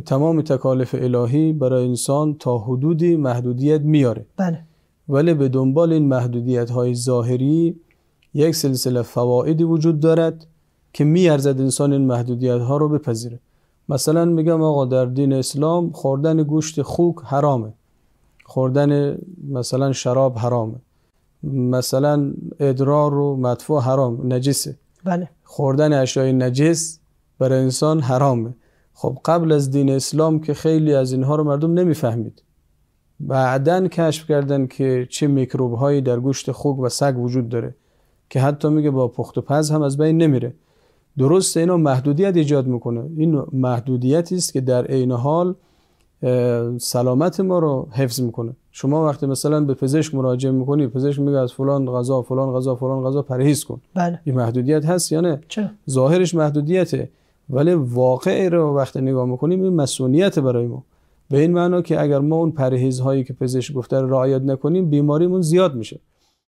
تمام تکالف الهی برای انسان تا حدودی محدودیت میاره بله ولی به دنبال این محدودیت های ظاهری یک سلسله فوایدی وجود دارد که میارزد انسان این محدودیت ها رو بپذیره مثلا میگم آقا در دین اسلام خوردن گوشت خوک حرامه خوردن مثلا شراب حرامه مثلا ادرار و مدفوع حرام نجسه بله خوردن اشیای نجس برای انسان حرامه خب قبل از دین اسلام که خیلی از اینها رو مردم نمیفهمید بعدا کشف کردن که چه میکروب هایی در گوشت خوک و سگ وجود داره که حتی میگه با پخت و پز هم از بین نمیره درسته اینا محدودیت ایجاد میکنه این محدودیتی است که در عین حال سلامت ما رو حفظ میکنه شما وقتی مثلا به پزشک مراجعه میکنی پزشک میگه از فلان غذا فلان غذا فلان غذا پرهیز کن بله. این محدودیت هست یا نه چه؟ ظاهرش محدودیته ولی واقع رو وقتی نگاه میکنیم این مسئولیت برای ما به این معنا که اگر ما اون پرهیزهایی که پزشک گفته رو رعایت نکنیم بیماریمون زیاد میشه